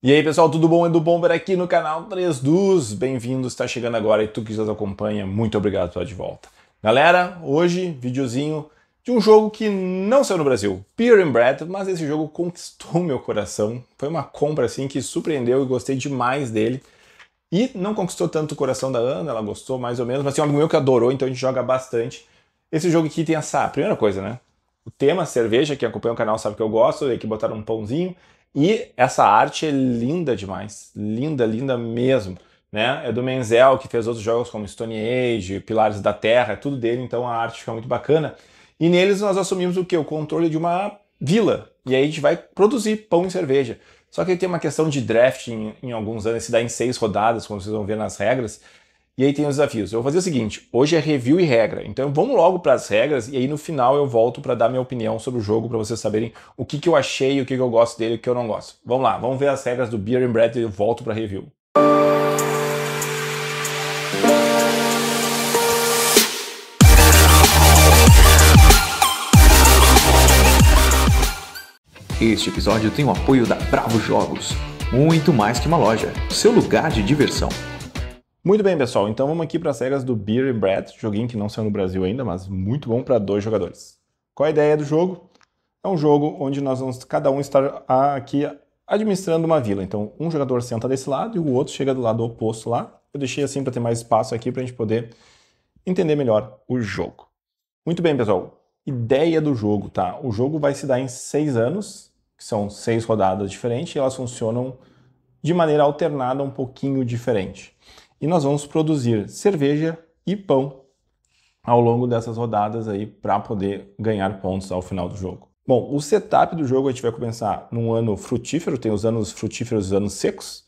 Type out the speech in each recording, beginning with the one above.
E aí pessoal, tudo bom? Edu Bomber aqui no canal 3 dos bem-vindos, está chegando agora e tu que nos acompanha, muito obrigado estar de volta. Galera, hoje videozinho de um jogo que não saiu no Brasil, Peer and Bread, mas esse jogo conquistou meu coração, foi uma compra assim que surpreendeu e gostei demais dele. E não conquistou tanto o coração da Ana, ela gostou mais ou menos, mas tem um amigo meu que adorou, então a gente joga bastante. Esse jogo aqui tem essa primeira coisa, né? O tema cerveja, quem acompanha o canal sabe que eu gosto, e que botaram um pãozinho. E essa arte é linda demais, linda, linda mesmo. Né? É do Menzel, que fez outros jogos como Stone Age, Pilares da Terra, é tudo dele, então a arte fica muito bacana. E neles nós assumimos o que? O controle de uma vila. E aí a gente vai produzir pão e cerveja. Só que tem uma questão de draft em, em alguns anos, se dá em seis rodadas, como vocês vão ver nas regras, e aí tem os desafios. Eu vou fazer o seguinte: hoje é review e regra. Então vamos logo para as regras e aí no final eu volto para dar minha opinião sobre o jogo para vocês saberem o que, que eu achei, o que, que eu gosto dele, o que eu não gosto. Vamos lá, vamos ver as regras do Beer and Bread e eu volto para review. Este episódio tem o apoio da Bravo Jogos, muito mais que uma loja, seu lugar de diversão. Muito bem, pessoal. Então vamos aqui para as regras do Beer and Bread, joguinho que não saiu no Brasil ainda, mas muito bom para dois jogadores. Qual a ideia do jogo? É um jogo onde nós vamos cada um estar aqui administrando uma vila. Então um jogador senta desse lado e o outro chega do lado oposto lá. Eu deixei assim para ter mais espaço aqui para a gente poder entender melhor o jogo. Muito bem, pessoal. Ideia do jogo, tá? O jogo vai se dar em seis anos, que são seis rodadas diferentes, e elas funcionam de maneira alternada, um pouquinho diferente e nós vamos produzir cerveja e pão ao longo dessas rodadas aí para poder ganhar pontos ao final do jogo. Bom, o setup do jogo a gente vai começar num ano frutífero, tem os anos frutíferos e os anos secos,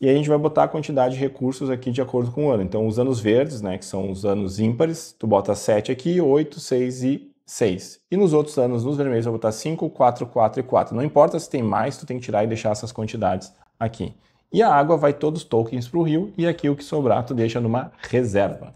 e a gente vai botar a quantidade de recursos aqui de acordo com o ano. Então, os anos verdes, né, que são os anos ímpares, tu bota 7 aqui, 8, 6 e 6. E nos outros anos, nos vermelhos, vai botar 5, 4, 4 e 4. Não importa se tem mais, tu tem que tirar e deixar essas quantidades aqui. E a água vai todos os tokens para o rio, e aqui o que sobrar tu deixa numa reserva.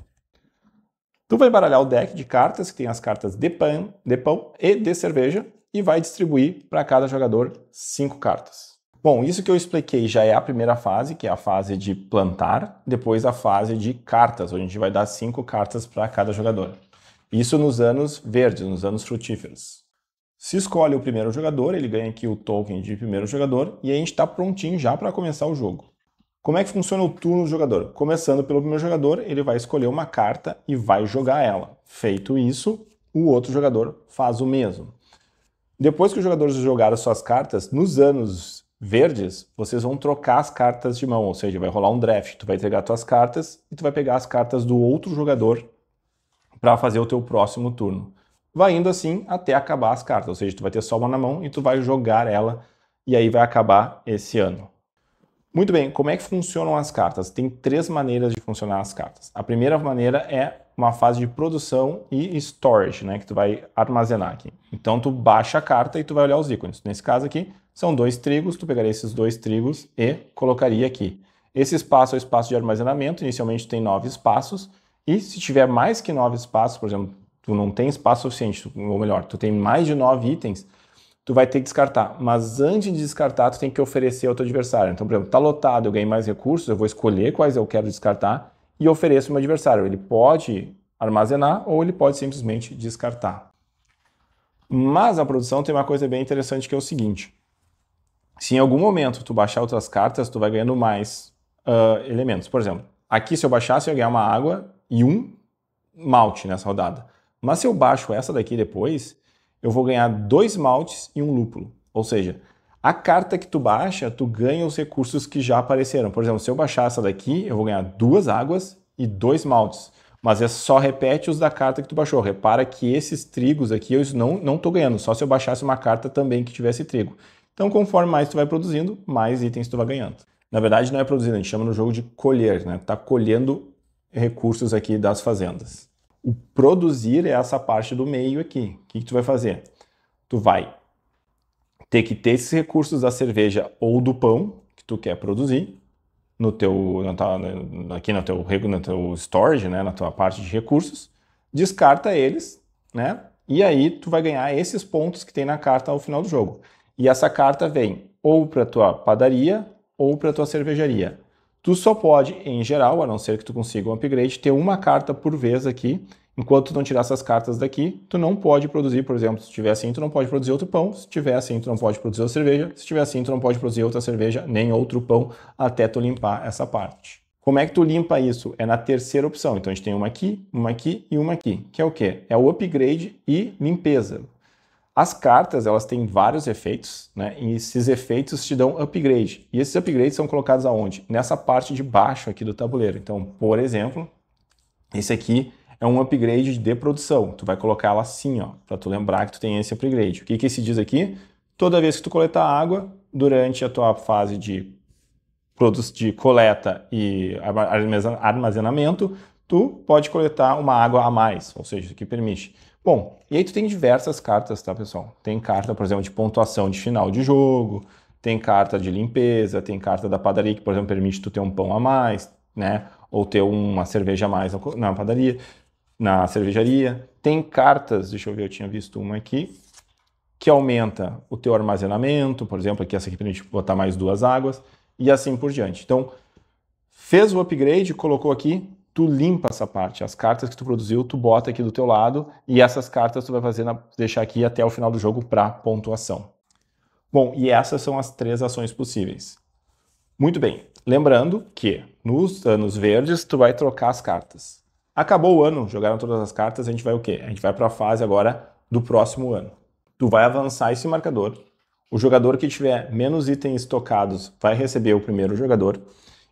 Tu vai baralhar o deck de cartas, que tem as cartas de pão, de pão e de cerveja, e vai distribuir para cada jogador cinco cartas. Bom, isso que eu expliquei já é a primeira fase, que é a fase de plantar, depois a fase de cartas, onde a gente vai dar cinco cartas para cada jogador. Isso nos anos verdes, nos anos frutíferos. Se escolhe o primeiro jogador, ele ganha aqui o token de primeiro jogador e a gente está prontinho já para começar o jogo. Como é que funciona o turno do jogador? Começando pelo primeiro jogador, ele vai escolher uma carta e vai jogar ela. Feito isso, o outro jogador faz o mesmo. Depois que os jogadores jogaram suas cartas, nos anos verdes, vocês vão trocar as cartas de mão, ou seja, vai rolar um draft, tu vai entregar tuas cartas e tu vai pegar as cartas do outro jogador para fazer o teu próximo turno vai indo assim até acabar as cartas, ou seja, tu vai ter só uma na mão e tu vai jogar ela e aí vai acabar esse ano. Muito bem, como é que funcionam as cartas? Tem três maneiras de funcionar as cartas. A primeira maneira é uma fase de produção e storage, né, que tu vai armazenar aqui. Então tu baixa a carta e tu vai olhar os ícones. Nesse caso aqui, são dois trigos, tu pegaria esses dois trigos e colocaria aqui. Esse espaço é o espaço de armazenamento, inicialmente tem nove espaços, e se tiver mais que nove espaços, por exemplo, tu não tem espaço suficiente, ou melhor, tu tem mais de nove itens, tu vai ter que descartar. Mas antes de descartar, tu tem que oferecer ao teu adversário. Então, por exemplo, tá lotado, eu ganhei mais recursos, eu vou escolher quais eu quero descartar e ofereço ao meu adversário. Ele pode armazenar ou ele pode simplesmente descartar. Mas na produção tem uma coisa bem interessante que é o seguinte. Se em algum momento tu baixar outras cartas, tu vai ganhando mais uh, elementos. Por exemplo, aqui se eu baixasse, eu ia ganhar uma água e um malte nessa rodada. Mas se eu baixo essa daqui depois, eu vou ganhar dois maltes e um lúpulo. Ou seja, a carta que tu baixa, tu ganha os recursos que já apareceram. Por exemplo, se eu baixar essa daqui, eu vou ganhar duas águas e dois maltes. Mas é só repete os da carta que tu baixou. Repara que esses trigos aqui eu não não estou ganhando, só se eu baixasse uma carta também que tivesse trigo. Então, conforme mais tu vai produzindo, mais itens tu vai ganhando. Na verdade, não é produzindo, a gente chama no jogo de colher, né? Tá colhendo recursos aqui das fazendas. O produzir é essa parte do meio aqui. O que, que tu vai fazer? Tu vai ter que ter esses recursos da cerveja ou do pão que tu quer produzir no teu, na tua, aqui no teu, no teu storage, né, na tua parte de recursos, descarta eles, né, e aí tu vai ganhar esses pontos que tem na carta ao final do jogo. E essa carta vem ou para tua padaria ou para tua cervejaria. Tu só pode, em geral, a não ser que tu consiga um upgrade, ter uma carta por vez aqui. Enquanto tu não tirar essas cartas daqui, tu não pode produzir, por exemplo, se tiver assim, tu não pode produzir outro pão, se tiver assim, tu não pode produzir outra cerveja, se tiver assim, tu não pode produzir outra cerveja, nem outro pão, até tu limpar essa parte. Como é que tu limpa isso? É na terceira opção. Então a gente tem uma aqui, uma aqui e uma aqui, que é o quê? É o upgrade e limpeza. As cartas, elas têm vários efeitos, né? E esses efeitos te dão upgrade. E esses upgrades são colocados aonde? Nessa parte de baixo aqui do tabuleiro. Então, por exemplo, esse aqui é um upgrade de produção. Tu vai colocar ela assim, ó, para tu lembrar que tu tem esse upgrade. O que que se diz aqui? Toda vez que tu coletar água durante a tua fase de produtos de coleta e armazenamento, tu pode coletar uma água a mais, ou seja, isso aqui permite. Bom, e aí tu tem diversas cartas, tá, pessoal? Tem carta, por exemplo, de pontuação de final de jogo, tem carta de limpeza, tem carta da padaria que, por exemplo, permite tu ter um pão a mais, né? Ou ter uma cerveja a mais na padaria, na cervejaria. Tem cartas, deixa eu ver, eu tinha visto uma aqui, que aumenta o teu armazenamento, por exemplo, aqui essa aqui permite botar mais duas águas e assim por diante. Então, fez o upgrade, colocou aqui, tu limpa essa parte. As cartas que tu produziu, tu bota aqui do teu lado e essas cartas tu vai fazer na, deixar aqui até o final do jogo para pontuação. Bom, e essas são as três ações possíveis. Muito bem, lembrando que nos anos verdes tu vai trocar as cartas. Acabou o ano, jogaram todas as cartas, a gente vai o quê? A gente vai para a fase agora do próximo ano. Tu vai avançar esse marcador. O jogador que tiver menos itens tocados vai receber o primeiro jogador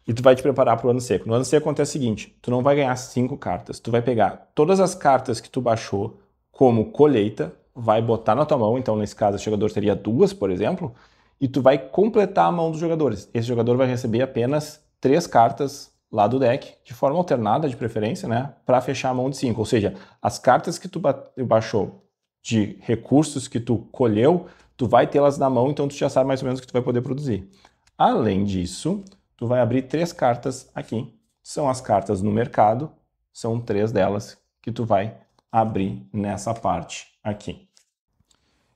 e tu vai te preparar para o ano seco. No ano seco acontece o seguinte, tu não vai ganhar cinco cartas, tu vai pegar todas as cartas que tu baixou como colheita, vai botar na tua mão, então nesse caso o jogador teria duas, por exemplo, e tu vai completar a mão dos jogadores. Esse jogador vai receber apenas três cartas lá do deck, de forma alternada de preferência, né, para fechar a mão de cinco. Ou seja, as cartas que tu ba baixou de recursos que tu colheu, tu vai tê-las na mão, então tu já sabe mais ou menos o que tu vai poder produzir. Além disso, tu vai abrir três cartas aqui. São as cartas no mercado, são três delas que tu vai abrir nessa parte aqui.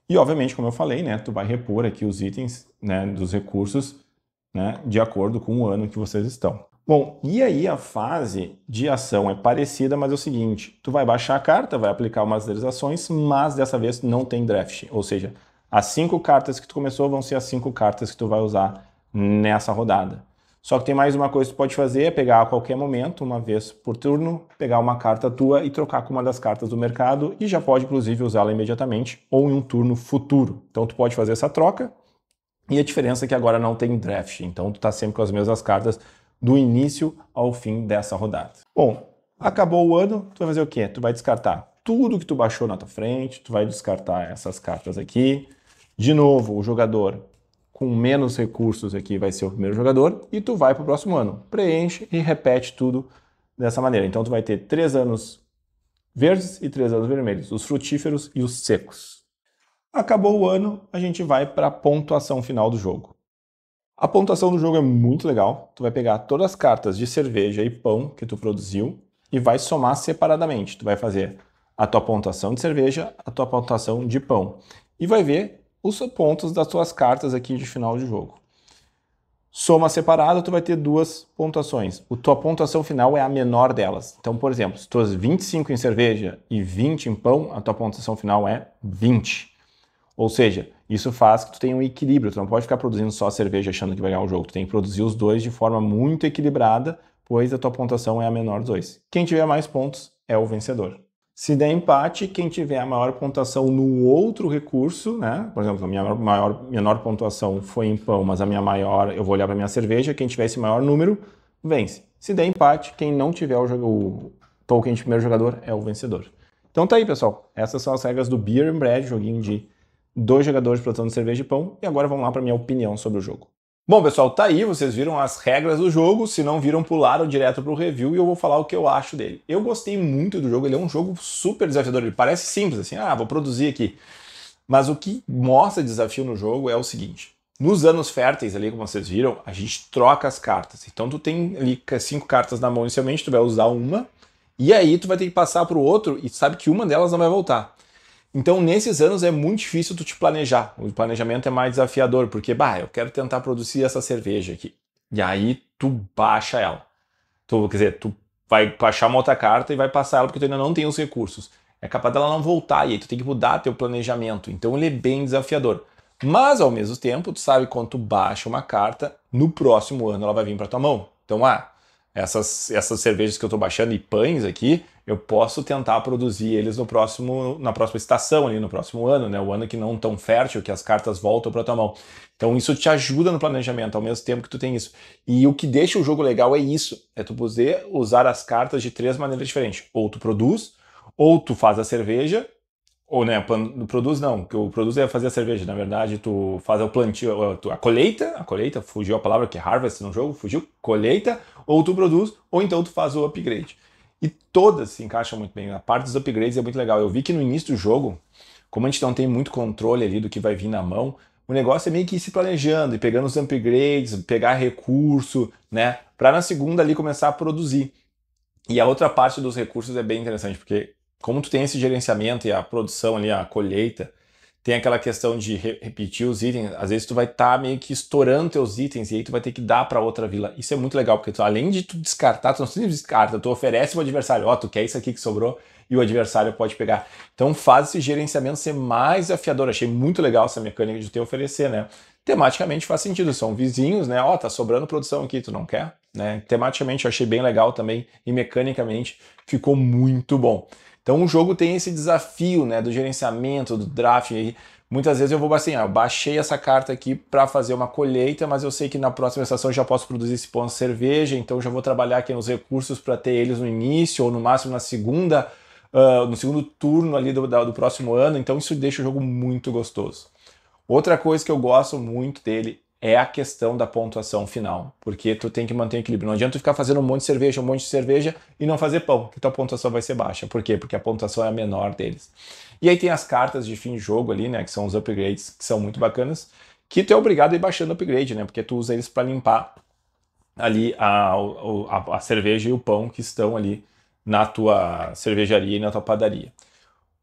E obviamente, como eu falei, né, tu vai repor aqui os itens né, dos recursos né, de acordo com o ano que vocês estão. Bom, e aí a fase de ação é parecida, mas é o seguinte, tu vai baixar a carta, vai aplicar umas das ações, mas dessa vez não tem draft, ou seja, as cinco cartas que tu começou vão ser as cinco cartas que tu vai usar nessa rodada. Só que tem mais uma coisa que você pode fazer, é pegar a qualquer momento, uma vez por turno, pegar uma carta tua e trocar com uma das cartas do mercado e já pode, inclusive, usá-la imediatamente ou em um turno futuro. Então tu pode fazer essa troca e a diferença é que agora não tem draft, então tu tá sempre com as mesmas cartas do início ao fim dessa rodada. Bom, acabou o ano, tu vai fazer o quê? Tu vai descartar tudo que tu baixou na tua frente, tu vai descartar essas cartas aqui. De novo, o jogador com menos recursos aqui vai ser o primeiro jogador e tu vai para o próximo ano. Preenche e repete tudo dessa maneira. Então tu vai ter três anos verdes e três anos vermelhos, os frutíferos e os secos. Acabou o ano, a gente vai para a pontuação final do jogo. A pontuação do jogo é muito legal. Tu vai pegar todas as cartas de cerveja e pão que tu produziu e vai somar separadamente. Tu vai fazer a tua pontuação de cerveja, a tua pontuação de pão. E vai ver os pontos das suas cartas aqui de final de jogo. Soma separada, tu vai ter duas pontuações. A tua pontuação final é a menor delas. Então, por exemplo, se tu és 25 em cerveja e 20 em pão, a tua pontuação final é 20. Ou seja, isso faz que tu tenha um equilíbrio. Tu não pode ficar produzindo só cerveja achando que vai ganhar o jogo. Tu tem que produzir os dois de forma muito equilibrada, pois a tua pontuação é a menor dos dois. Quem tiver mais pontos é o vencedor. Se der empate, quem tiver a maior pontuação no outro recurso, né? Por exemplo, a minha maior, menor pontuação foi em pão, mas a minha maior, eu vou olhar para minha cerveja, quem tiver esse maior número, vence. Se der empate, quem não tiver o, o token de primeiro jogador é o vencedor. Então tá aí, pessoal. Essas são as regras do Beer and Bread, joguinho de dois jogadores plantando cerveja e pão. E agora vamos lá para minha opinião sobre o jogo. Bom, pessoal, tá aí, vocês viram as regras do jogo, se não viram, pularam direto pro review e eu vou falar o que eu acho dele. Eu gostei muito do jogo, ele é um jogo super desafiador, ele parece simples, assim, ah, vou produzir aqui. Mas o que mostra desafio no jogo é o seguinte, nos anos férteis ali, como vocês viram, a gente troca as cartas. Então tu tem ali cinco cartas na mão inicialmente, tu vai usar uma, e aí tu vai ter que passar pro outro e sabe que uma delas não vai voltar. Então, nesses anos é muito difícil tu te planejar. O planejamento é mais desafiador, porque, bah, eu quero tentar produzir essa cerveja aqui. E aí tu baixa ela. Tu, quer dizer, tu vai baixar uma outra carta e vai passar ela porque tu ainda não tem os recursos. É capaz dela não voltar e aí tu tem que mudar teu planejamento. Então ele é bem desafiador. Mas ao mesmo tempo, tu sabe quando tu baixa uma carta, no próximo ano ela vai vir para tua mão. Então, ah, essas, essas cervejas que eu estou baixando e pães aqui, eu posso tentar produzir eles no próximo, na próxima estação, ali no próximo ano, né? O ano que não tão fértil, que as cartas voltam para tua mão. Então isso te ajuda no planejamento, ao mesmo tempo que tu tem isso. E o que deixa o jogo legal é isso, é tu poder usar as cartas de três maneiras diferentes. Ou tu produz, ou tu faz a cerveja, ou né, produz não, que o produz é fazer a cerveja, na verdade tu faz o plantio, a colheita, a colheita, fugiu a palavra que é harvest no jogo, fugiu, colheita, ou tu produz, ou então tu faz o upgrade. E todas se encaixam muito bem. A parte dos upgrades é muito legal. Eu vi que no início do jogo, como a gente não tem muito controle ali do que vai vir na mão, o negócio é meio que ir se planejando e pegando os upgrades, pegar recurso, né? Para na segunda ali começar a produzir. E a outra parte dos recursos é bem interessante, porque como tu tem esse gerenciamento e a produção ali, a colheita, tem aquela questão de re repetir os itens. Às vezes tu vai estar tá meio que estourando teus itens e aí tu vai ter que dar para outra vila. Isso é muito legal, porque tu, além de tu descartar, tu não se descarta, tu oferece pro adversário, ó, oh, tu quer isso aqui que sobrou? e o adversário pode pegar. Então faz esse gerenciamento ser mais afiador Achei muito legal essa mecânica de ter oferecer, né? Tematicamente faz sentido, são vizinhos, né? Ó, oh, tá sobrando produção aqui, tu não quer? Né? Tematicamente eu achei bem legal também e mecanicamente ficou muito bom. Então o jogo tem esse desafio, né, do gerenciamento, do draft aí. Muitas vezes eu vou assim, ah, eu baixei essa carta aqui para fazer uma colheita, mas eu sei que na próxima estação já posso produzir esse pão de cerveja, então já vou trabalhar aqui nos recursos para ter eles no início ou no máximo na segunda ah, no segundo turno ali do, do próximo ano, então isso deixa o jogo muito gostoso. Outra coisa que eu gosto muito dele é a questão da pontuação final, porque tu tem que manter o equilíbrio. Não adianta tu ficar fazendo um monte de cerveja, um monte de cerveja e não fazer pão, que tua pontuação vai ser baixa. Por quê? Porque a pontuação é a menor deles. E aí tem as cartas de fim de jogo ali, né, que são os upgrades, que são muito bacanas, que tu é obrigado a ir baixando o upgrade, né, porque tu usa eles para limpar ali a, a, a cerveja e o pão que estão ali na tua cervejaria e na tua padaria.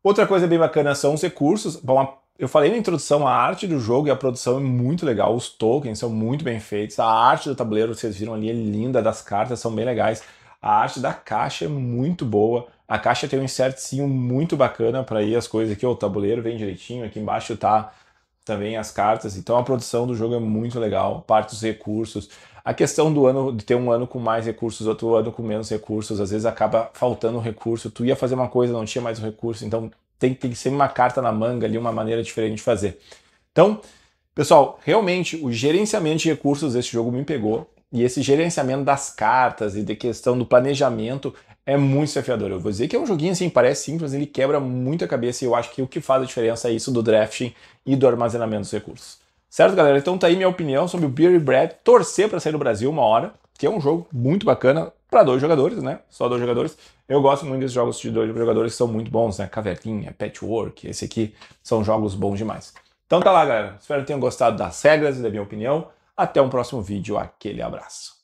Outra coisa bem bacana são os recursos. Bom, eu falei na introdução, a arte do jogo e a produção é muito legal. Os tokens são muito bem feitos. A arte do tabuleiro, vocês viram ali, é linda. Das cartas são bem legais. A arte da caixa é muito boa. A caixa tem um insertinho muito bacana para ir as coisas aqui. O tabuleiro vem direitinho. Aqui embaixo tá também as cartas. Então a produção do jogo é muito legal. Parte dos recursos. A questão do ano de ter um ano com mais recursos, outro ano com menos recursos, às vezes acaba faltando recurso, tu ia fazer uma coisa, não tinha mais o recurso, então tem, tem que ser uma carta na manga ali, uma maneira diferente de fazer. Então, pessoal, realmente o gerenciamento de recursos desse jogo me pegou. E esse gerenciamento das cartas e de questão do planejamento é muito desafiador. Eu vou dizer que é um joguinho assim, parece simples, ele quebra muito a cabeça e eu acho que o que faz a diferença é isso do drafting e do armazenamento dos recursos. Certo, galera? Então tá aí minha opinião sobre o Beer Brad torcer para sair do Brasil uma hora, que é um jogo muito bacana para dois jogadores, né? Só dois jogadores. Eu gosto muito desses jogos de dois jogadores que são muito bons, né? Caverninha, Patchwork, esse aqui são jogos bons demais. Então tá lá, galera. Espero que tenham gostado das regras e da minha opinião. Até um próximo vídeo. Aquele abraço.